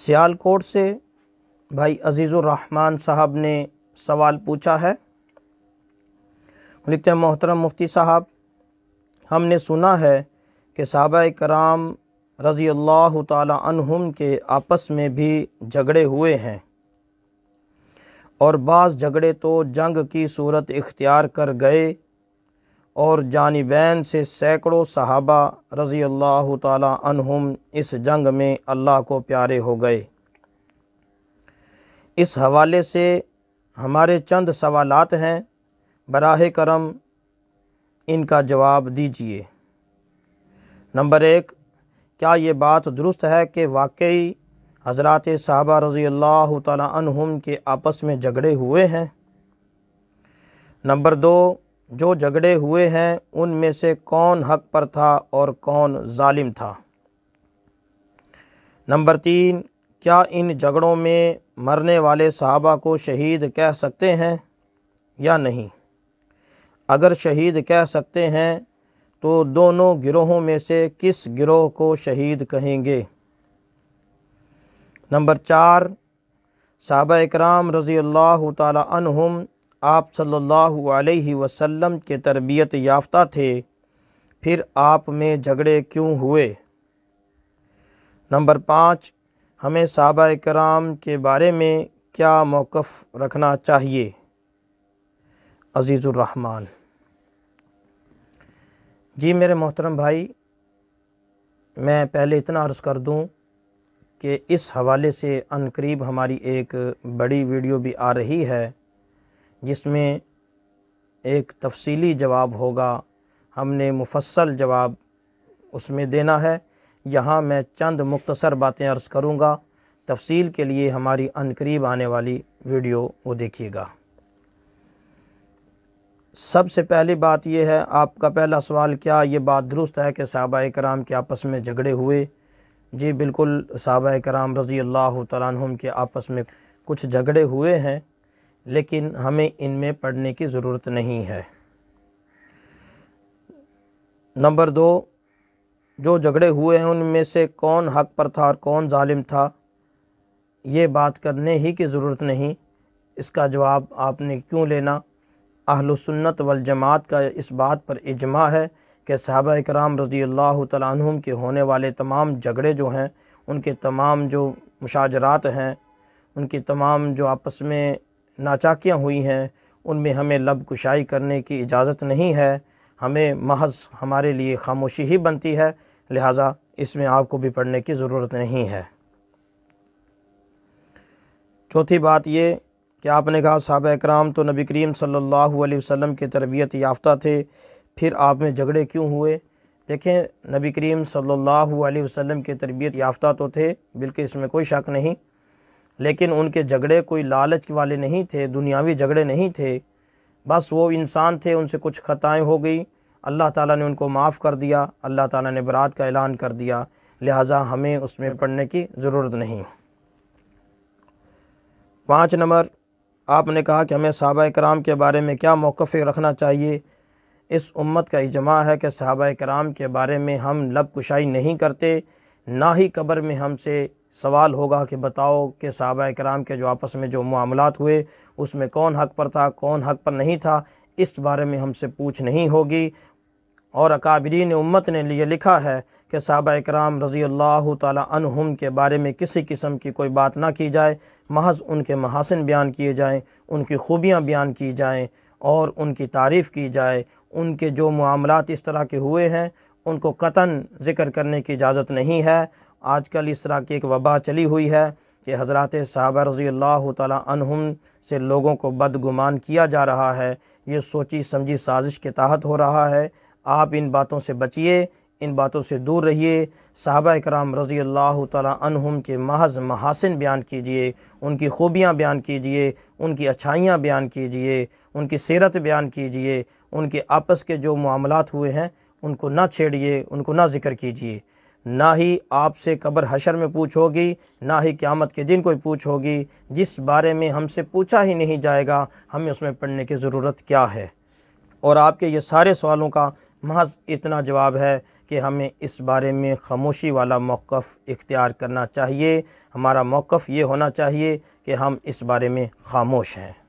सियालकोट से भाई रहमान साहब ने सवाल पूछा है लिखते हैं मोहतरम मुफ्ती साहब हमने सुना है कि साहब कराम रज़ी अल्लाह तहम के आपस में भी झगड़े हुए हैं और बाज़ झगड़े तो जंग की सूरत इख्तियार कर गए और जानबैन से सैकड़ों सहाबा रज़ी अल्लाह तुम इस जंग में अल्लाह को प्यारे हो गए इस हवाले से हमारे चंद सवालात हैं बराह करम इनका जवाब दीजिए नंबर एक क्या ये बात दुरुस्त है कि वाकई हजरत साहबा रज़ी अल्लाह तुम के आपस में झगड़े हुए हैं नंबर दो जो झगड़े हुए हैं उनमें से कौन हक पर था और कौन ालिम था नंबर तीन क्या इन झगड़ों में मरने वाले सहाबा को शहीद कह सकते हैं या नहीं अगर शहीद कह सकते हैं तो दोनों गिरोहों में से किस गिरोह को शहीद कहेंगे नंबर चार सहाबा इकराम रज़ी अल्लाह तुम आप सल्लल्लाहु अलैहि वसल्लम के तरबियत याफ्ता थे फिर आप में झगड़े क्यों हुए नंबर पाँच हमें सहाबा कराम के बारे में क्या मौक़ रखना चाहिए अज़ीज़ुर्रहमान जी मेरे मोहतरम भाई मैं पहले इतना अर्ज़ कर दूं कि इस हवाले से अनकरीब हमारी एक बड़ी वीडियो भी आ रही है जिसमें एक तफसीली जवाब होगा हमने मुफसल जवाब उसमें देना है यहाँ मैं चंद मुख्तसर बातें अर्ज़ करूँगा तफसील के लिए हमारी अनकरीब आने वाली वीडियो वो देखिएगा सबसे पहली बात यह है आपका पहला सवाल क्या ये बात दुरुस्त है कि सहाबा कराम के आपस में झगड़े हुए जी बिल्कुल सहाबा कराम रज़ी अल्लाह तुम के आपस में कुछ झगड़े हुए हैं लेकिन हमें इनमें पढ़ने की ज़रूरत नहीं है नंबर दो जो झगड़े हुए हैं उनमें से कौन हक पर था और कौन ालिम था ये बात करने ही की ज़रूरत नहीं इसका जवाब आपने क्यों लेना अहलसन्नत वलजमात का इस बात पर इजमा है कि सहाबा कराम रज़ी अल्लाह तुम के होने वाले तमाम झगड़े जो हैं उनके तमाम जो मुशाजरात हैं उनकी तमाम जो आपस में नाचाकियाँ हुई हैं उनमें हमें लब कुशाई करने की इजाज़त नहीं है हमें महज हमारे लिए खामोशी ही बनती है लिहाजा इसमें आपको भी पढ़ने की ज़रूरत नहीं है चौथी बात ये कि आपने कहा साहब कराम तो नबी करीम सल्लल्लाहु अलैहि वसल्लम की तरबियत याफ़्ता थे फिर आप में झगड़े क्यों हुए देखें नबी करीम सल्लल्लाहु अलैहि वसल्लम की तरबियत याफ़्ता तो थे बिल्कुल इसमें कोई शक नहीं लेकिन उनके झगड़े कोई लालच वाले नहीं थे दुनियावी झगड़े नहीं थे बस वो इंसान थे उनसे कुछ ख़ताएँ हो गई अल्लाह ताला ने उनको माफ़ कर दिया अल्लाह ताला ने बरात का ऐलान कर दिया लिहाजा हमें उसमें पढ़ने की ज़रूरत नहीं पाँच नंबर आपने कहा कि हमें सहाबा कराम के बारे में क्या मौक़ रखना चाहिए इस उम्मत का इजमा है कि सहाबा कराम के बारे में हम लब कुशाई नहीं करते ना ही कब्र में हमसे सवाल होगा कि बताओ कि सहाबा कराम के जो आपस में जो मामलात हुए उसमें कौन हक पर था कौन हक पर नहीं था इस बारे में हमसे पूछ नहीं होगी और अकाबरीन उम्मत ने लिए लिखा है कि सहाबा कराम रज़ी अल्लाह तहम के बारे में किसी किस्म की कोई बात ना की जाए महज उनके महासिन बयान किए जाएँ उनकी खूबियाँ बयान की जाएँ और उनकी तारीफ़ की जाए उनके जो मामलात इस तरह के हुए हैं उनको कतन ज़िक्र करने की इजाज़त नहीं है आजकल इस तरह की एक वबा चली हुई है कि हज़रत साहबा रज़ी अल्लाह तहम से लोगों को बदगुमान किया जा रहा है ये सोची समझी साजिश के तहत हो रहा है आप इन बातों से बचिए इन बातों से दूर रहिए साहबा कराम रज़ी अल्लाह तहम के महज महासिन बयान कीजिए उनकी खूबियाँ बयान कीजिए उनकी अच्छाइयाँ बयान कीजिए उनकी सीरत बयान कीजिए उनके आपस के जो मामला हुए हैं उनको ना छेड़िए उनको ना ज़िक्र कीजिए ना ही आपसे कब्र हशर में पूछ होगी ना ही क़्यामत के दिन कोई पूछ होगी जिस बारे में हमसे पूछा ही नहीं जाएगा हमें उसमें पढ़ने की ज़रूरत क्या है और आपके ये सारे सवालों का महज इतना जवाब है कि हमें इस बारे में खामोशी वाला मौक़ इख्तियार करना चाहिए हमारा मौक़ ये होना चाहिए कि हम इस बारे में खामोश हैं